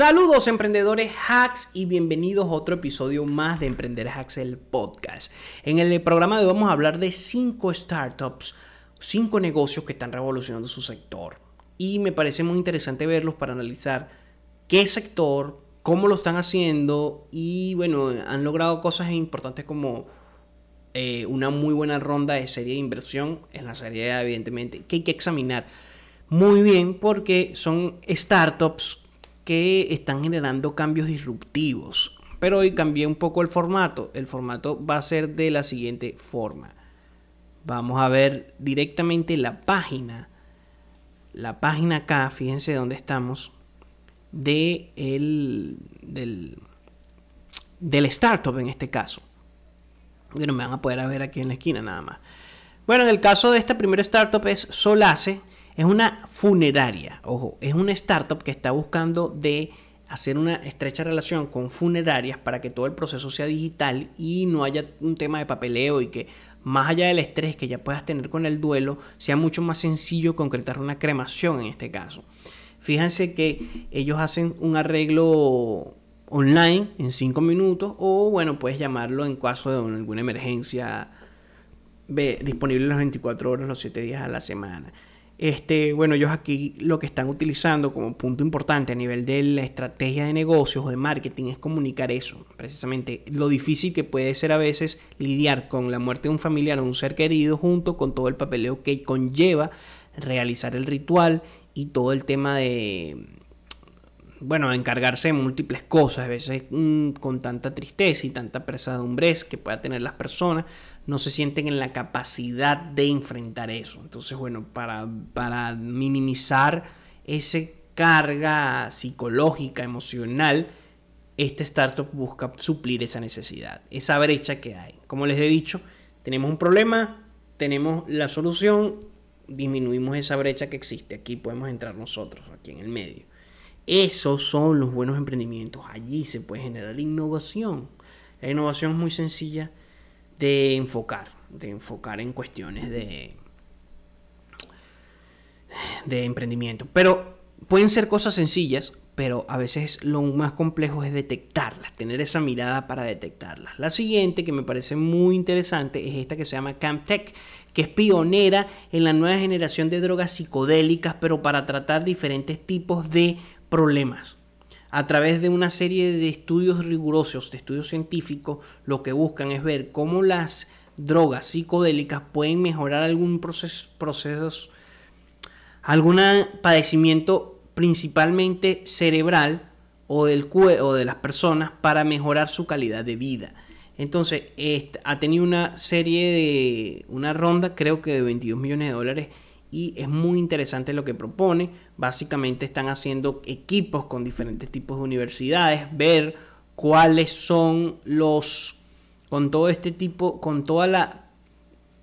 Saludos emprendedores hacks y bienvenidos a otro episodio más de Emprender Hacks el podcast. En el programa de hoy vamos a hablar de 5 startups, 5 negocios que están revolucionando su sector. Y me parece muy interesante verlos para analizar qué sector, cómo lo están haciendo y bueno, han logrado cosas importantes como eh, una muy buena ronda de serie de inversión en la serie evidentemente que hay que examinar muy bien porque son startups que están generando cambios disruptivos. Pero hoy cambié un poco el formato. El formato va a ser de la siguiente forma. Vamos a ver directamente la página. La página acá, fíjense dónde estamos. De el, del, del startup en este caso. no me van a poder ver aquí en la esquina nada más. Bueno, en el caso de esta primera startup es Solace, es una funeraria, ojo, es una startup que está buscando de hacer una estrecha relación con funerarias para que todo el proceso sea digital y no haya un tema de papeleo y que más allá del estrés que ya puedas tener con el duelo, sea mucho más sencillo concretar una cremación en este caso. Fíjense que ellos hacen un arreglo online en 5 minutos o bueno, puedes llamarlo en caso de alguna emergencia disponible las 24 horas, los 7 días a la semana. Este, bueno, ellos aquí lo que están utilizando como punto importante a nivel de la estrategia de negocios o de marketing es comunicar eso, precisamente lo difícil que puede ser a veces lidiar con la muerte de un familiar o un ser querido junto con todo el papeleo que conlleva realizar el ritual y todo el tema de bueno, encargarse de múltiples cosas, a veces mm, con tanta tristeza y tanta presadumbrez que pueda tener las personas no se sienten en la capacidad de enfrentar eso. Entonces, bueno, para, minimizar esa carga psicológica, emocional, este startup busca suplir esa necesidad, esa brecha que hay. Como les he dicho, tenemos un problema, tenemos la solución, disminuimos esa brecha que existe. Aquí podemos entrar nosotros, aquí en el medio. Esos son los buenos emprendimientos. Allí se puede generar innovación. La innovación es muy sencilla de enfocar, de enfocar en cuestiones de, de emprendimiento. Pero pueden ser cosas sencillas, pero a veces lo más complejo es detectarlas, tener esa mirada para detectarlas. La siguiente que me parece muy interesante es esta que se llama Tech, que es pionera en la nueva generación de drogas psicodélicas, pero para tratar diferentes tipos de problemas a través de una serie de estudios rigurosos, de estudios científicos, lo que buscan es ver cómo las drogas psicodélicas pueden mejorar algún proceso, procesos, algún padecimiento principalmente cerebral o, del o de las personas para mejorar su calidad de vida. Entonces, ha tenido una serie de, una ronda creo que de 22 millones de dólares y es muy interesante lo que propone. Básicamente están haciendo equipos con diferentes tipos de universidades, ver cuáles son los, con todo este tipo, con toda la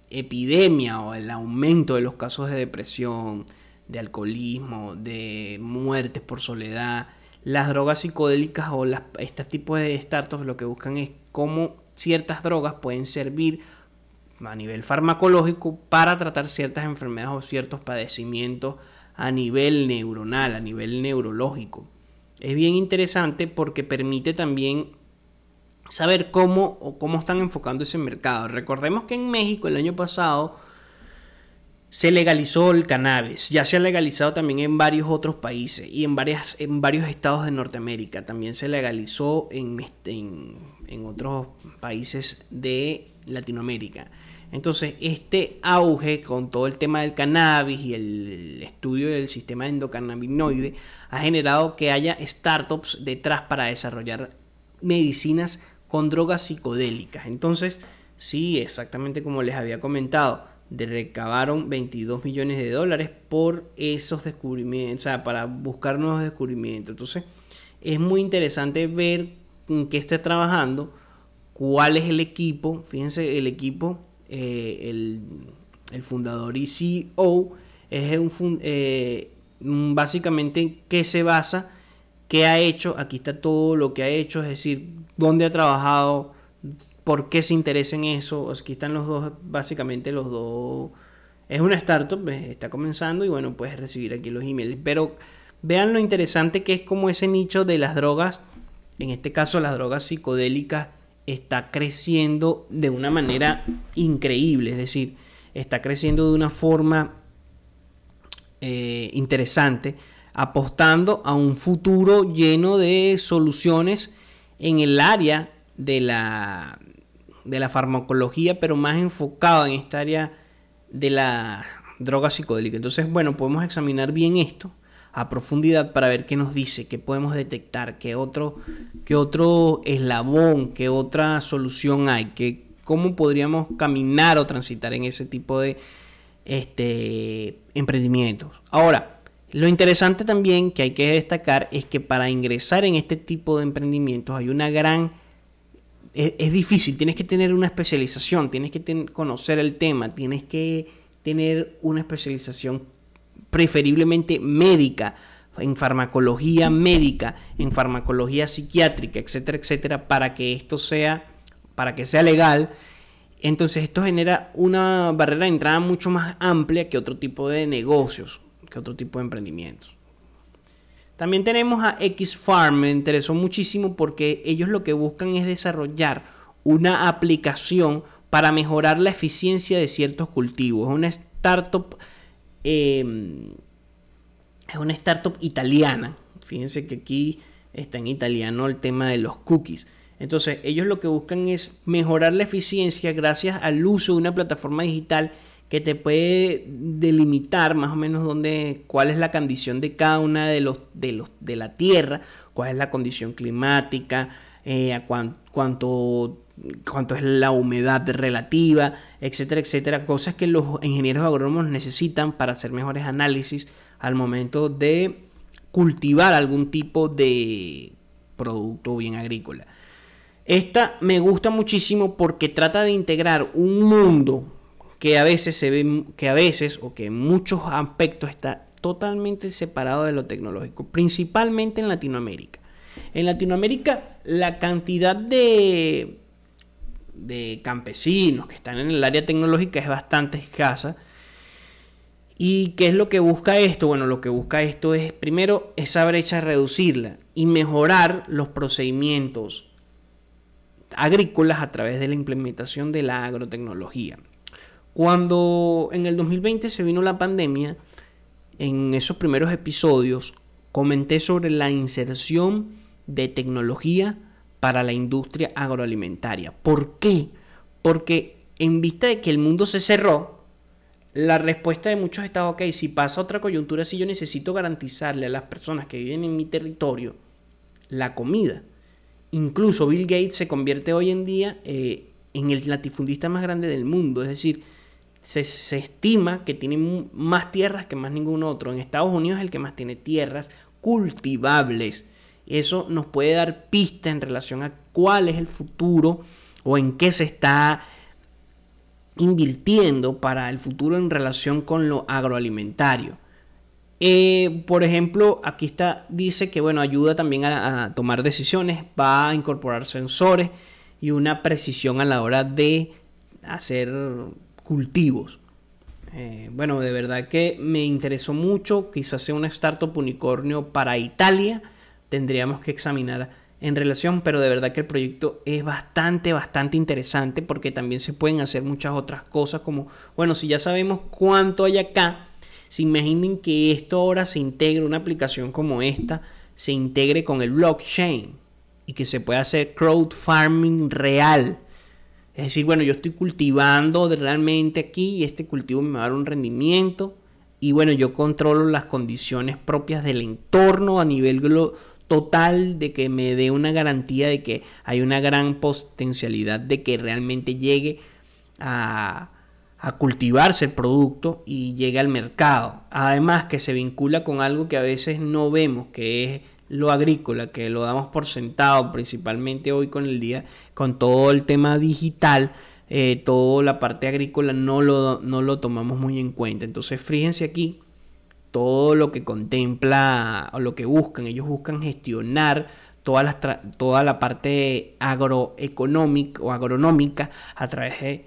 epidemia o el aumento de los casos de depresión, de alcoholismo, de muertes por soledad, las drogas psicodélicas o las, este tipo de startups lo que buscan es cómo ciertas drogas pueden servir a nivel farmacológico para tratar ciertas enfermedades o ciertos padecimientos a nivel neuronal, a nivel neurológico. Es bien interesante porque permite también saber cómo o cómo están enfocando ese mercado. Recordemos que en México el año pasado se legalizó el cannabis, ya se ha legalizado también en varios otros países y en, varias, en varios estados de Norteamérica, también se legalizó en, en otros países de Latinoamérica. Entonces, este auge con todo el tema del cannabis y el estudio del sistema endocannabinoide ha generado que haya startups detrás para desarrollar medicinas con drogas psicodélicas. Entonces, sí, exactamente como les había comentado, recabaron 22 millones de dólares por esos descubrimientos, o sea, para buscar nuevos descubrimientos. Entonces, es muy interesante ver en qué está trabajando cuál es el equipo. Fíjense, el equipo, eh, el, fundador y CEO es un, eh, básicamente qué se basa, qué ha hecho. Aquí está todo lo que ha hecho, es decir, dónde ha trabajado, por qué se interesa en eso. Aquí están los dos, básicamente los dos. Es una startup, eh, está comenzando y bueno, puedes recibir aquí los emails. Pero vean lo interesante que es como ese nicho de las drogas, en este caso las drogas psicodélicas, está creciendo de una manera increíble, es decir, está creciendo de una forma eh, interesante, apostando a un futuro lleno de soluciones en el área de la, de la farmacología, pero más enfocado en esta área de la droga psicodélica. Entonces, bueno, podemos examinar bien esto a profundidad para ver qué nos dice, qué podemos detectar, qué otro, qué otro eslabón, qué otra solución hay, qué, cómo podríamos caminar o transitar en ese tipo de este, emprendimientos. Ahora, lo interesante también que hay que destacar es que para ingresar en este tipo de emprendimientos hay una gran... E, es, difícil, tienes que tener una especialización, tienes que conocer el tema, tienes que tener una especialización preferiblemente médica, en farmacología médica, en farmacología psiquiátrica, etcétera, etcétera, para que esto sea, para que sea legal. Entonces esto genera una barrera de entrada mucho más amplia que otro tipo de negocios, que otro tipo de emprendimientos. También tenemos a XFarm, me interesó muchísimo porque ellos lo que buscan es desarrollar una aplicación para mejorar la eficiencia de ciertos cultivos. Es una startup Em, es una startup italiana. Fíjense que aquí está en italiano el tema de los cookies. Entonces, ellos lo que buscan es mejorar la eficiencia gracias al uso de una plataforma digital que te puede delimitar más o menos dónde, cuál es la condición de cada una de, los, de, los, de la tierra, cuál es la condición climática, eh, cuánto cuánto es la humedad relativa, etcétera, etcétera, cosas que los ingenieros agrónomos necesitan para hacer mejores análisis al momento de cultivar algún tipo de producto bien agrícola. Esta me gusta muchísimo porque trata de integrar un mundo que a veces se ve que a veces o que en muchos aspectos está totalmente separado de lo tecnológico, principalmente en Latinoamérica. En Latinoamérica la cantidad de de campesinos que están en el área tecnológica es bastante escasa. ¿Y qué es lo que busca esto? Bueno, lo que busca esto es primero esa brecha reducirla y mejorar los procedimientos agrícolas a través de la implementación de la agrotecnología. Cuando en el 2020 se vino la pandemia, en esos primeros episodios comenté sobre la inserción de tecnología para la industria agroalimentaria. ¿Por qué? Porque en vista de que el mundo se cerró, la respuesta de muchos estados, ok, si pasa otra coyuntura, si yo necesito garantizarle a las personas que viven en mi territorio la comida. Incluso Bill Gates se convierte hoy en día eh, en el latifundista más grande del mundo, es decir, se, se, estima que tiene más tierras que más ningún otro. En Estados Unidos es el que más tiene tierras cultivables. Eso nos puede dar pista en relación a cuál es el futuro o en qué se está invirtiendo para el futuro en relación con lo agroalimentario. Eh, por ejemplo, aquí está, dice que bueno, ayuda también a, tomar decisiones, va a incorporar sensores y una precisión a la hora de hacer cultivos. Eh, bueno, de verdad que me interesó mucho, quizás sea una startup unicornio para Italia tendríamos que examinar en relación, pero de verdad que el proyecto es bastante, bastante interesante porque también se pueden hacer muchas otras cosas como, bueno, si ya sabemos cuánto hay acá, se imaginen que esto ahora se integre una aplicación como esta, se integre con el blockchain y que se pueda hacer crowd farming real. Es decir, bueno, yo estoy cultivando realmente aquí y este cultivo me va a dar un rendimiento. Y bueno, yo controlo las condiciones propias del entorno a nivel global total de que me dé una garantía de que hay una gran potencialidad de que realmente llegue a, cultivarse el producto y llegue al mercado. Además que se vincula con algo que a veces no vemos, que es lo agrícola, que lo damos por sentado, principalmente hoy con el día, con todo el tema digital, eh, toda la parte agrícola no lo, no lo tomamos muy en cuenta. Entonces fíjense aquí todo lo que contempla o lo que buscan. Ellos buscan gestionar toda la, toda la parte agroeconómica o agronómica a través de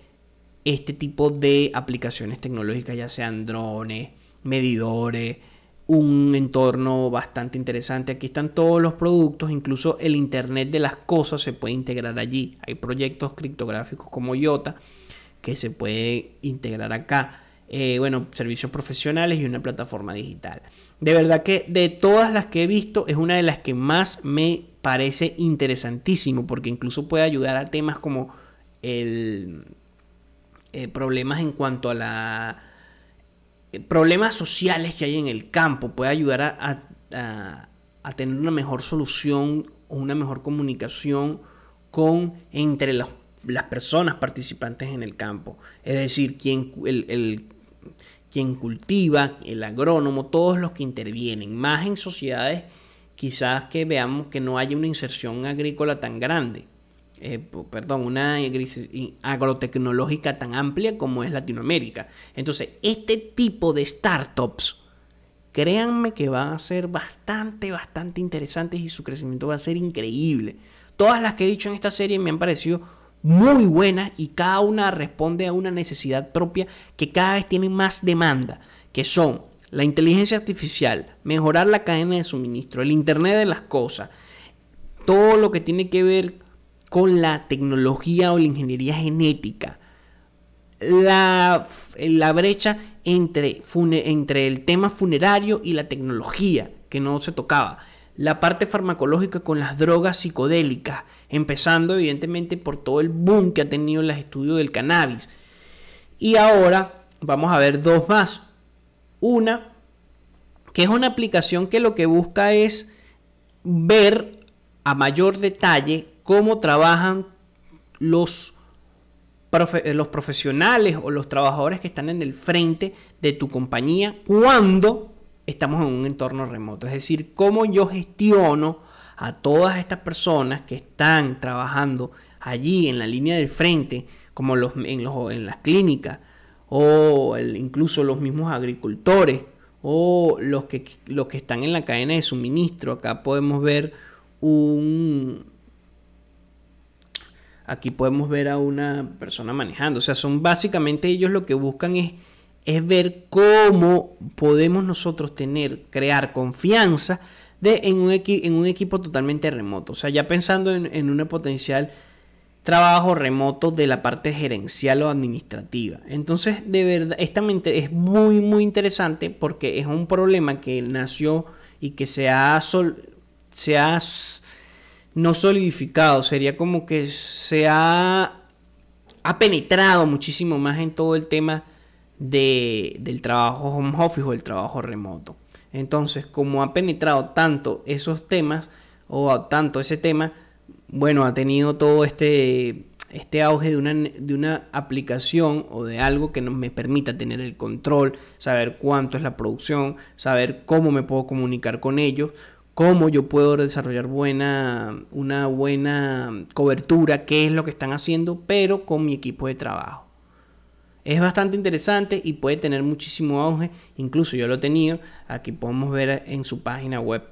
este tipo de aplicaciones tecnológicas, ya sean drones, medidores, un entorno bastante interesante. Aquí están todos los productos, incluso el Internet de las cosas se puede integrar allí. Hay proyectos criptográficos como IOTA que se puede integrar acá. Eh, bueno, servicios profesionales y una plataforma digital. De verdad que de todas las que he visto es una de las que más me parece interesantísimo porque incluso puede ayudar a temas como el, eh, problemas en cuanto a la eh, problemas sociales que hay en el campo puede ayudar a, a, tener una mejor solución o una mejor comunicación con entre las personas participantes en el campo es decir quien el quien cultiva, el agrónomo, todos los que intervienen, más en sociedades quizás que veamos que no haya una inserción agrícola tan grande, eh, perdón, una agrotecnológica tan amplia como es Latinoamérica. Entonces, este tipo de startups, créanme que van a ser bastante, bastante interesantes y su crecimiento va a ser increíble. Todas las que he dicho en esta serie me han parecido muy buenas y cada una responde a una necesidad propia que cada vez tiene más demanda, que son la inteligencia artificial, mejorar la cadena de suministro, el Internet de las Cosas, todo lo que tiene que ver con la tecnología o la ingeniería genética, la, brecha entre el tema funerario y la tecnología, que no se tocaba, la parte farmacológica con las drogas psicodélicas, empezando evidentemente por todo el boom que ha tenido los estudios del cannabis. Y ahora vamos a ver dos más. Una, que es una aplicación que lo que busca es ver a mayor detalle cómo trabajan los, eh, los profesionales o los trabajadores que están en el frente de tu compañía cuando estamos en un entorno remoto. Es decir, cómo yo gestiono a todas estas personas que están trabajando allí en la línea del frente, como los, en, en las clínicas, o incluso los mismos agricultores, o los que, los que están en la cadena de suministro. Acá podemos ver un, aquí podemos ver a una persona manejando. O sea, son básicamente ellos lo que buscan es es ver cómo podemos nosotros tener, crear confianza de, en, un en un equipo totalmente remoto. O sea, ya pensando en, un potencial trabajo remoto de la parte gerencial o administrativa. Entonces, de verdad, esta mente es muy, muy interesante porque es un problema que nació y que se ha, se ha no solidificado, sería como que se ha, ha penetrado muchísimo más en todo el tema de, del trabajo home office o el trabajo remoto. Entonces, como ha penetrado tanto esos temas o tanto ese tema, bueno, ha tenido todo este, este auge de una, de una aplicación o de algo que nos, me permita tener el control, saber cuánto es la producción, saber cómo me puedo comunicar con ellos, cómo yo puedo desarrollar buena, una buena cobertura, qué es lo que están haciendo, pero con mi equipo de trabajo. Es bastante interesante y puede tener muchísimo auge. Incluso yo lo he tenido. Aquí podemos ver en su página web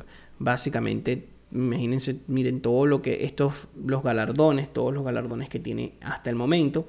básicamente imagínense, miren todo lo que estos, los galardones, todos los galardones que tiene hasta el momento.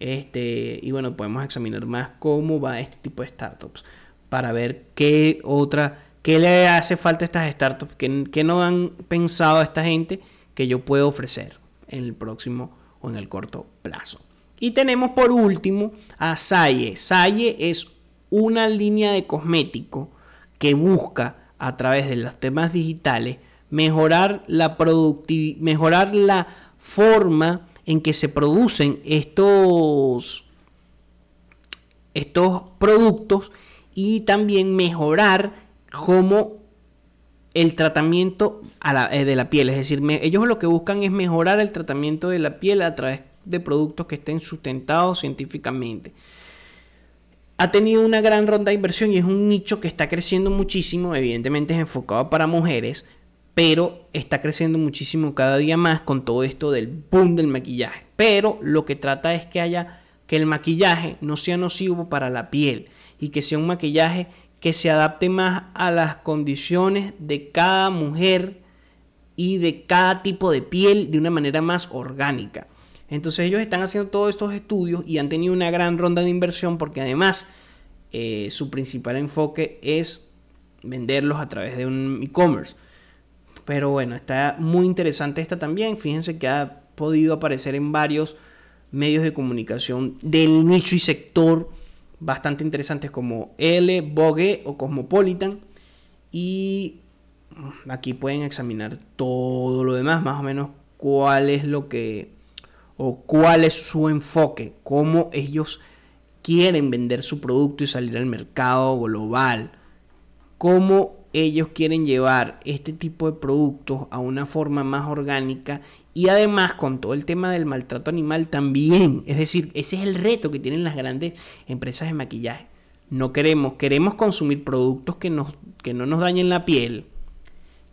Este, y bueno, podemos examinar más cómo va este tipo de startups para ver qué otra, qué le hace falta a estas startups, qué, no han pensado a esta gente que yo puedo ofrecer en el próximo o en el corto plazo. Y tenemos por último a Saye. Saye es una línea de cosmético que busca a través de los temas digitales mejorar la productividad, mejorar la forma en que se producen estos, estos productos y también mejorar cómo el tratamiento eh, de la piel. Es decir, ellos lo que buscan es mejorar el tratamiento de la piel a través de productos que estén sustentados científicamente. Ha tenido una gran ronda de inversión y es un nicho que está creciendo muchísimo, evidentemente es enfocado para mujeres, pero está creciendo muchísimo cada día más con todo esto del boom del maquillaje. Pero lo que trata es que haya que el maquillaje no sea nocivo para la piel y que sea un maquillaje que se adapte más a las condiciones de cada mujer y de cada tipo de piel de una manera más orgánica. Entonces ellos están haciendo todos estos estudios y han tenido una gran ronda de inversión porque además eh, su principal enfoque es venderlos a través de un e-commerce. Pero bueno, está muy interesante esta también. Fíjense que ha podido aparecer en varios medios de comunicación del nicho y sector bastante interesantes como L, Vogue o Cosmopolitan. Y aquí pueden examinar todo lo demás, más o menos cuál es lo que o cuál es su enfoque, cómo ellos quieren vender su producto y salir al mercado global, cómo ellos quieren llevar este tipo de productos a una forma más orgánica y además con todo el tema del maltrato animal también. Es decir, ese es el reto que tienen las grandes empresas de maquillaje. No queremos, queremos consumir productos que, nos, que no nos dañen la piel,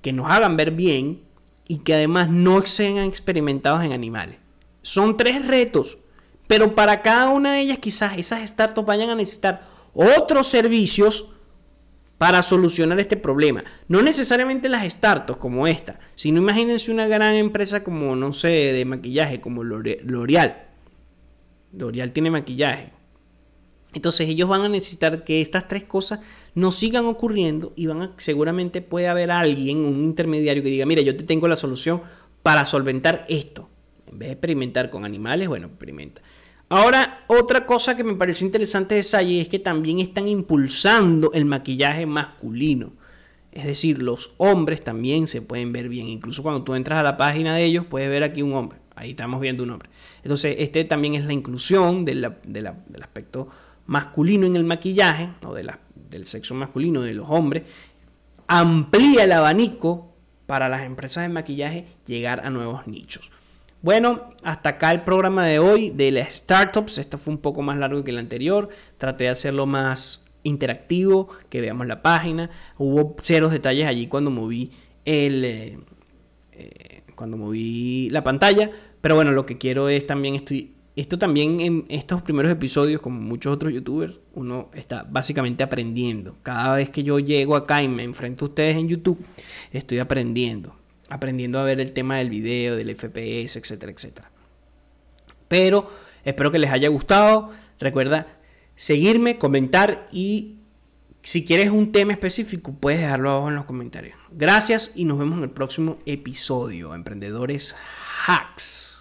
que nos hagan ver bien y que además no sean experimentados en animales. Son tres retos, pero para cada una de ellas quizás esas startups vayan a necesitar otros servicios para solucionar este problema. No necesariamente las startups como esta, sino imagínense una gran empresa como, no sé, de maquillaje, como L'Oreal. L'Oreal tiene maquillaje. Entonces ellos van a necesitar que estas tres cosas no sigan ocurriendo y van seguramente puede haber alguien, un intermediario que diga, mira, yo te tengo la solución para solventar esto. En vez de experimentar con animales, bueno, experimenta. Ahora, otra cosa que me pareció interesante de Sally es que también están impulsando el maquillaje masculino. Es decir, los hombres también se pueden ver bien. Incluso cuando tú entras a la página de ellos, puedes ver aquí un hombre. Ahí estamos viendo un hombre. Entonces, este también es la inclusión del aspecto masculino en el maquillaje, o del sexo masculino de los hombres. Amplía el abanico para las empresas de maquillaje llegar a nuevos nichos. Bueno, hasta acá el programa de hoy de las startups. Esto fue un poco más largo que el anterior. Traté de hacerlo más interactivo, que veamos la página. Hubo ceros detalles allí cuando moví el eh, eh, cuando moví la pantalla, pero bueno, lo que quiero es también estoy esto también en estos primeros episodios, como muchos otros youtubers, uno está básicamente aprendiendo. Cada vez que yo llego acá y me enfrento a ustedes en YouTube, estoy aprendiendo aprendiendo a ver el tema del video, del FPS, etcétera, etcétera. Pero espero que les haya gustado. Recuerda seguirme, comentar y si quieres un tema específico puedes dejarlo abajo en los comentarios. Gracias y nos vemos en el próximo episodio, emprendedores hacks.